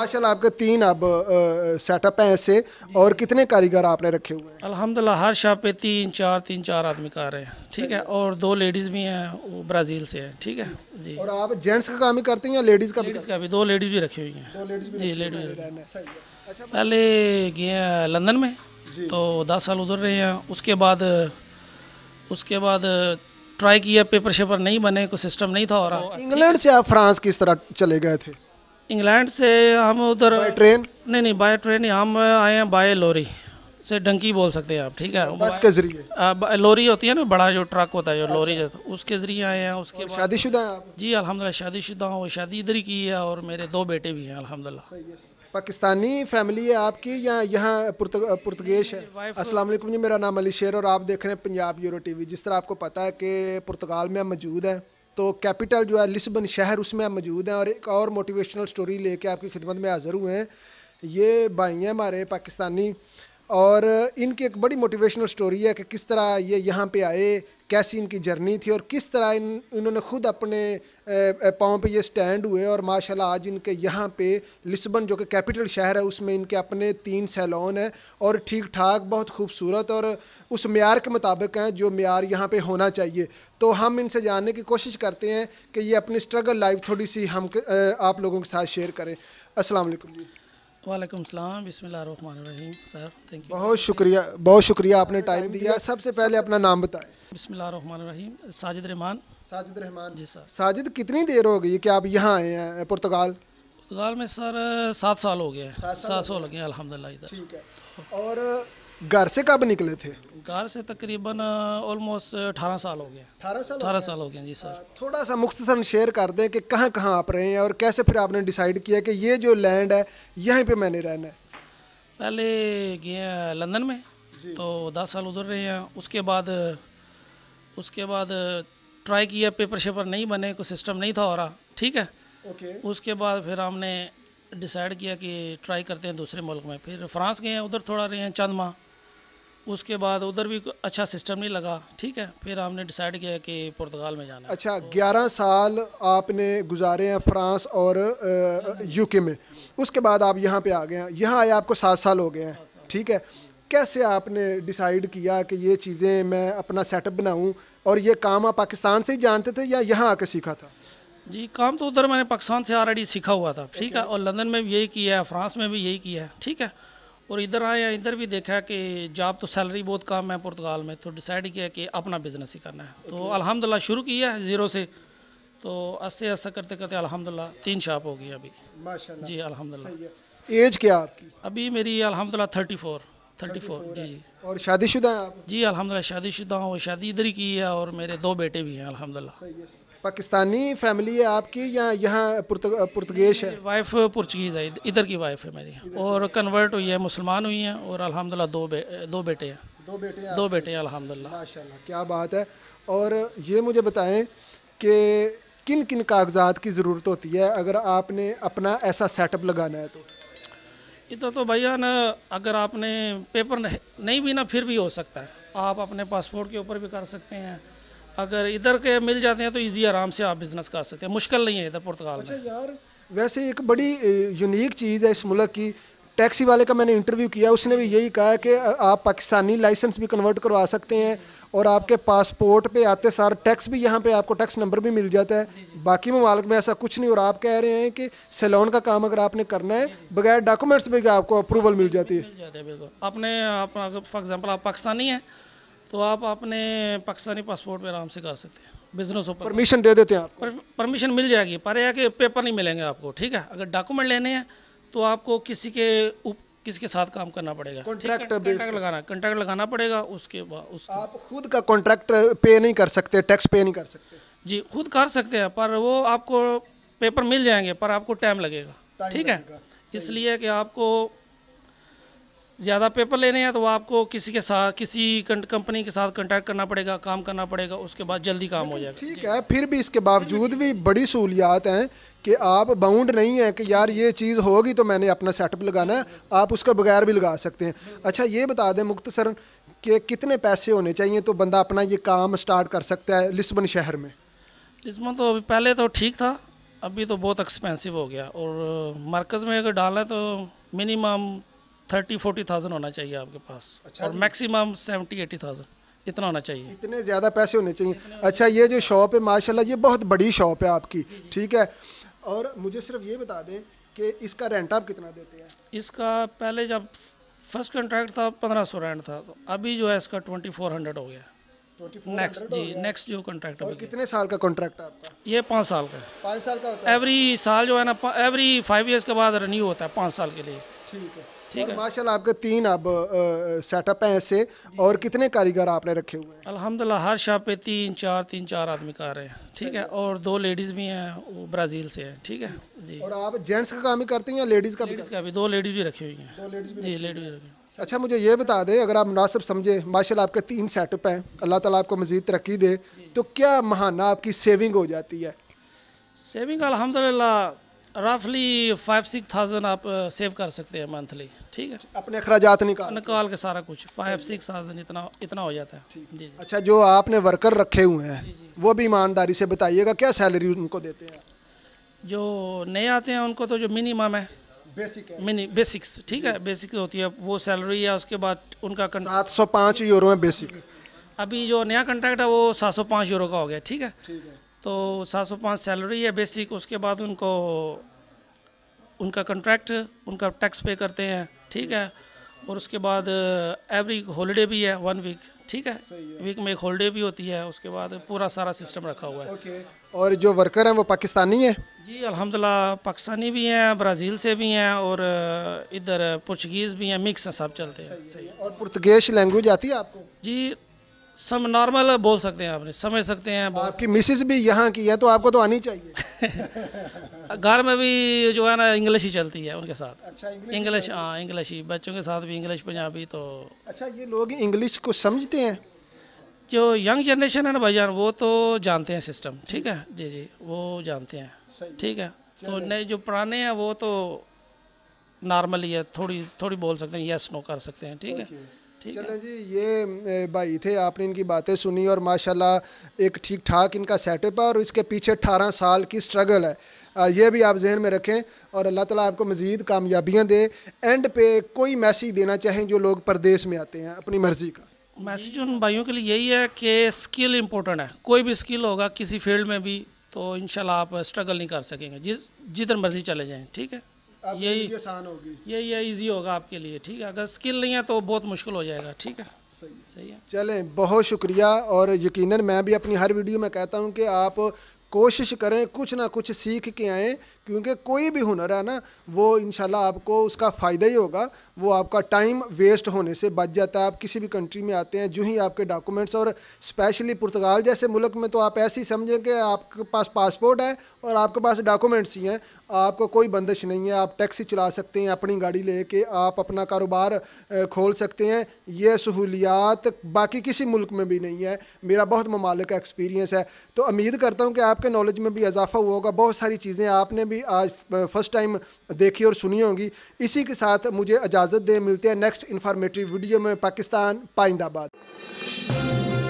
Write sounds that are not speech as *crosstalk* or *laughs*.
माशा आपके तीन अब सेटअप हैं ऐसे और कितने कारीगर आपने रखे हुए हैं अल्हम्दुलिल्लाह हर शॉप पे तीन चार तीन चार आदमी कार हैं ठीक है और दो लेडीज़ भी हैं वो ब्राज़ील से हैं ठीक है जी और आप जेंट्स का काम ही करते हैं या लेडीज़ का लेडीज़ का भी दो लेडीज़ भी रखी हुई हैं जी लेडीज़ अच्छा, पहले गए लंदन में तो दस साल उधर रहे हैं उसके बाद उसके बाद ट्राई किया पेपर शेपर नहीं बने कोई सिस्टम नहीं था और इंग्लैंड तो से आप फ्रांस किस तरह चले गए थे इंग्लैंड से हम उधर ट्रेन नहीं नहीं बाय ट्रेन नहीं हम आए हैं बाय लोरी से डंकी बोल सकते हैं आप ठीक है बस के जरिए लोरी होती है ना बड़ा जो ट्रक होता है जो लोरी अच्छा। जो उसके जरिए आए हैं उसके शादीशुदा है आप जी अलहमदिल्ला शादीशुदा हूँ शादी इधर ही की है और मेरे दो बेटे भी हैं अल्हम्दुलिल्लाह पाकिस्तानी फैमिली है आपकी या यहाँ पुर्तगेज है अस्सलाम वालेकुम जी मेरा नाम अली शेर और आप देख रहे हैं पंजाब यूरो टीवी जिस तरह आपको पता है कि पुर्तगाल में मौजूद हैं तो कैपिटल जो है लिस्बन शहर उसमें मौजूद हैं और एक और मोटिवेशनल स्टोरी लेके आपकी खिदमत में हाज़िर हुए हैं ये भाई हैं हमारे पाकिस्तानी और इनकी एक बड़ी मोटिवेशनल स्टोरी है कि किस तरह ये यहाँ पे आए कैसी इनकी जर्नी थी और किस तरह इन इन्होंने खुद अपने पाँव पे ये स्टैंड हुए और माशाल्लाह आज इनके यहाँ पे लिस्बन जो कि कैपिटल शहर है उसमें इनके अपने तीन सैलॉन हैं और ठीक ठाक बहुत खूबसूरत और उस मैार के मुताबिक हैं जो मैार यहाँ पे होना चाहिए तो हम इनसे जानने की कोशिश करते हैं कि ये अपनी स्ट्रगल लाइफ थोड़ी सी हम आप लोगों के साथ शेयर करें असलकम वालेकुम सलाम रहीम सर थैंक यू बहुत शुक्रिया बहुत शुक्रिया आपने टाइम दिया सबसे पहले अपना नाम बताएं रहीम साजिद रहमान साजिद रहमान जी सर साजिद कितनी देर हो गई कि आप यहाँ आए हैं पुर्तगाल पुर्तगाल में सर सात साल हो गए हैं सात साल हो गए अलहमदिल्ला इधर ठीक है और घर से कब निकले थे घर से तकरीबन ऑलमोस्ट अठारह साल हो गया अठारह साल अठारह साल हो गया जी सर थोड़ा सा मुख्तसर शेयर कर दें कि कहाँ कहाँ आप रहे हैं और कैसे फिर आपने डिसाइड किया कि ये जो लैंड है यहीं पे मैंने रहना है पहले गए लंदन में तो दस साल उधर रहे हैं उसके बाद उसके बाद ट्राई किया पेपर शेपर नहीं बने कोई सिस्टम नहीं था और ठीक है ओके उसके बाद फिर हमने डिसाइड किया कि ट्राई करते हैं दूसरे मुल्क में फिर फ्रांस गए हैं उधर थोड़ा रहे हैं चंद माह उसके बाद उधर भी अच्छा सिस्टम नहीं लगा ठीक है फिर हमने डिसाइड किया कि पुर्तगाल में जाना अच्छा तो, ग्यारह साल आपने गुजारे हैं फ्रांस और यूके में उसके बाद आप यहाँ पे आ गए हैं यहाँ आए आपको सात साल हो गए हैं ठीक है कैसे आपने डिसाइड किया कि ये चीज़ें मैं अपना सेटअप बनाऊँ और ये काम आप पाकिस्तान से ही जानते थे या यहाँ आके सीखा था जी काम तो उधर मैंने पाकिस्तान से ऑलरेडी सीखा हुआ था ठीक है और लंदन में भी यही किया है फ्रांस में भी यही किया है ठीक है और इधर आया इधर भी देखा कि जॉब तो सैलरी बहुत कम है पुर्तगाल में तो डिसाइड किया कि अपना बिज़नेस ही करना है तो अलहमदिल्ला शुरू किया है ज़ीरो से तो आस्ते आस्ते करते करते अलहमदिल्ला तीन शॉप हो गई अभी माशाल्लाह जी अलहमदिल्ला एज क्या आपकी अभी मेरी अलहमदिल्ला थर्टी फोर थर्टी फोर जी जी और शादीशुदा हैं आप जी अलहमदिल्ला शादीशुदा हूँ शादी इधर ही की है और मेरे दो बेटे भी हैं अल्हम्दुलिल्लाह पाकिस्तानी फैमिली है आपकी या यहाँ पुर्तगेज है वाइफ पुर्तगीज़ है इधर की वाइफ है मेरी और कन्वर्ट हुई है मुसलमान हुई हैं और अल्हम्दुलिल्लाह दो बे, दो बेटे हैं दो बेटे हैं दो बेटे हैं अल्हम्दुलिल्लाह माशाल्लाह क्या बात है और ये मुझे बताएं कि किन किन कागजात की ज़रूरत होती है अगर आपने अपना ऐसा सेटअप लगाना है तो इधर तो, तो भैया ना अगर आपने पेपर नहीं भी ना फिर भी हो सकता है आप अपने पासपोर्ट के ऊपर भी कर सकते हैं अगर इधर के मिल जाते हैं तो ईजी आराम से आप बिज़नेस कर सकते हैं मुश्किल नहीं है इधर पुर्तगाल अच्छा में यार वैसे एक बड़ी यूनिक चीज़ है इस मुल्क की टैक्सी वाले का मैंने इंटरव्यू किया उसने भी यही कहा कि आप पाकिस्तानी लाइसेंस भी कन्वर्ट करवा सकते हैं और आपके पासपोर्ट पे आते सार टैक्स भी यहाँ पे आपको टैक्स नंबर भी मिल जाता है बाकी ममालक में ऐसा कुछ नहीं और आप कह रहे हैं कि सैलून का काम अगर आपने करना है बगैर डॉक्यूमेंट्स भी आपको अप्रूवल मिल जाती है अपने फॉर एग्जाम्पल आप पाकिस्तानी हैं तो आप अपने पाकिस्तानी पासपोर्ट पर आराम से कर सकते हैं बिजनेस ऊपर परमिशन दे देते हैं आप परमिशन मिल जाएगी पर यह कि पेपर नहीं मिलेंगे आपको ठीक है अगर डॉक्यूमेंट लेने हैं तो आपको किसी के उप, किसी के साथ काम करना पड़ेगा कॉन्ट्रैक्ट लगाना कॉन्ट्रैक्ट लगाना पड़ेगा उसके बाद उस आप खुद का कॉन्ट्रैक्ट पे नहीं कर सकते टैक्स पे नहीं कर सकते जी खुद कर सकते हैं पर वो आपको पेपर मिल जाएंगे पर आपको टाइम लगेगा ठीक है इसलिए कि आपको ज़्यादा पेपर लेने हैं तो आपको किसी के साथ किसी कंपनी के साथ कंटैक्ट करना पड़ेगा काम करना पड़ेगा उसके बाद जल्दी काम हो जाएगा ठीक है फिर भी इसके बावजूद भी बड़ी सहूलियात हैं कि आप बाउंड नहीं है कि यार ये चीज़ होगी तो मैंने अपना सेटअप लगाना है आप उसका बगैर भी लगा सकते हैं अच्छा ये बता दें मुख्तसर कि कितने पैसे होने चाहिए तो बंदा अपना ये काम स्टार्ट कर सकता है लिस्बन शहर में लिस्बन तो अभी पहले तो ठीक था अभी तो बहुत एक्सपेंसिव हो गया और मरकज़ में अगर डाला तो मिनिमम थर्टी फोर्टी थाउजेंड होना चाहिए आपके पास अच्छा और मैक्सिमम सेवेंटी एटी थाउजेंड इतना होना चाहिए इतने ज़्यादा पैसे होने चाहिए अच्छा ये जो शॉप है माशाल्लाह ये बहुत बड़ी शॉप है आपकी ठीक है और मुझे सिर्फ ये बता दें कि इसका रेंट आप कितना देते हैं इसका पहले जब फर्स्ट कॉन्ट्रैक्ट था पंद्रह सौ रेंट था तो अभी जो है इसका ट्वेंटी फोर हंड्रेड हो गया नेक्स्ट जी नेक्स्ट जो कॉन्ट्रैक्ट और कितने साल का कॉन्ट्रैक्ट है आपका ये पाँच साल का पाँच साल का एवरी साल जो है ना एवरी फाइव ईयर्स के बाद रिन्यू होता है पाँच साल के लिए ठीक है माशा आपके तीन अब सेटअप हैं ऐसे और कितने कारीगर आपने रखे हुए हैं अल्हम्दुलिल्लाह हर शॉप पे तीन चार तीन चार आदमी का रहे हैं ठीक है और दो लेडीज़ भी हैं वो ब्राज़ील से हैं ठीक है जी और आप जेंट्स का काम ही करते हैं या लेडीज़ का लेडीज़ का भी दो लेडीज़ भी रखी हुई हैं दो लेडीज़ जी लेडीज़ अच्छा मुझे ये बता दें अगर आप मुनासिब समझे माशा आपके तीन सेटअप हैं अल्लाह तला आपको मज़ीद तरक्की दे तो क्या महाना आपकी सेविंग हो जाती है सेविंग अलहमदिल्ला रफली फाइव सिक्स थाउजेंड आप सेव uh, कर सकते हैं मंथली ठीक है अपने अखराजात निकाल निकाल के सारा कुछ फाइव सिक्स थाउजेंड इतना इतना हो जाता है जी, जी अच्छा जो आपने वर्कर रखे हुए हैं वो भी ईमानदारी से बताइएगा क्या सैलरी उनको देते हैं जो नए आते हैं उनको तो जो मिनिमम है बेसिक मिनी बेसिक्स ठीक है बेसिक होती है वो सैलरी है उसके बाद उनका सात सौ पाँच यूरो है बेसिक अभी जो नया कंट्रैक्ट है वो सात सौ पाँच यूरो का हो गया ठीक है तो सात सौ पाँच सैलरी है बेसिक उसके बाद उनको उनका कंट्रैक्ट उनका टैक्स पे करते हैं ठीक है और उसके बाद एवरी हॉलीडे भी है वन वीक ठीक है, है वीक में एक हॉलीडे भी होती है उसके बाद पूरा सारा सिस्टम रखा हुआ है ओके और जो वर्कर हैं वो पाकिस्तानी है जी अल्हम्दुलिल्लाह पाकिस्तानी भी हैं ब्राज़ील से भी हैं और इधर पुर्तगीज़ भी हैं मिक्स हैं सब चलते हैं सही है। और पुर्तगेज लैंग्वेज आती है आपको जी सम नॉर्मल बोल सकते हैं आपने समझ सकते हैं आपकी मिसिस भी यहाँ की है तो आपको तो आनी चाहिए *laughs* घर में भी जो है ना इंग्लिश ही चलती है उनके साथ अच्छा इंग्लिश हाँ इंग्लिश ही बच्चों के साथ भी इंग्लिश पंजाबी तो अच्छा ये लोग इंग्लिश को समझते हैं जो यंग जनरेशन है ना भाईजान वो तो जानते हैं सिस्टम ठीक है जी जी वो जानते हैं ठीक है तो नए जो पुराने हैं वो तो नॉर्मली है थोड़ी थोड़ी बोल सकते हैं यस नो कर सकते हैं ठीक है चले जी ये भाई थे आपने इनकी बातें सुनी और माशाल्लाह एक ठीक ठाक इनका सेटअप है और इसके पीछे अठारह साल की स्ट्रगल है ये भी आप जहन में रखें और अल्लाह ताला आपको मज़ीद कामयाबियाँ दे एंड पे कोई मैसेज देना चाहें जो लोग परदेश में आते हैं अपनी मर्ज़ी का मैसेज उन भाइयों के लिए यही है कि स्किल इम्पोर्टेंट है कोई भी स्किल होगा किसी फील्ड में भी तो इन आप स्ट्रगल नहीं कर सकेंगे जिस जिधर मर्ज़ी चले जाएँ ठीक है यही आसान होगी यही है ईजी होगा आपके लिए ठीक है अगर स्किल नहीं है तो बहुत मुश्किल हो जाएगा ठीक है सही है सही है चलें बहुत शुक्रिया और यकीनन मैं भी अपनी हर वीडियो में कहता हूँ कि आप कोशिश करें कुछ ना कुछ सीख के आएँ क्योंकि कोई भी हुनर है ना वो इनशाला आपको उसका फ़ायदा ही होगा वो आपका टाइम वेस्ट होने से बच जाता है आप किसी भी कंट्री में आते हैं जो ही आपके डॉक्यूमेंट्स और स्पेशली पुर्तगाल जैसे मुल्क में तो आप ऐसे ही समझें कि आपके पास पासपोर्ट है और आपके पास डॉक्यूमेंट्स ही हैं आपको कोई बंदिश नहीं है आप टैक्सी चला सकते हैं अपनी गाड़ी ले आप अपना कारोबार खोल सकते हैं ये सहूलियात बाकी किसी मुल्क में भी नहीं है मेरा बहुत ममालिक एक्सपीरियंस है तो उम्मीद करता हूँ कि आपके नॉलेज में भी इजाफा हुआ होगा बहुत सारी चीज़ें आपने भी भी आज फर्स्ट टाइम देखी और सुनी होगी इसी के साथ मुझे इजाज़त दें मिलते हैं नेक्स्ट इन्फॉर्मेटिव वीडियो में पाकिस्तान पाइंदाबाद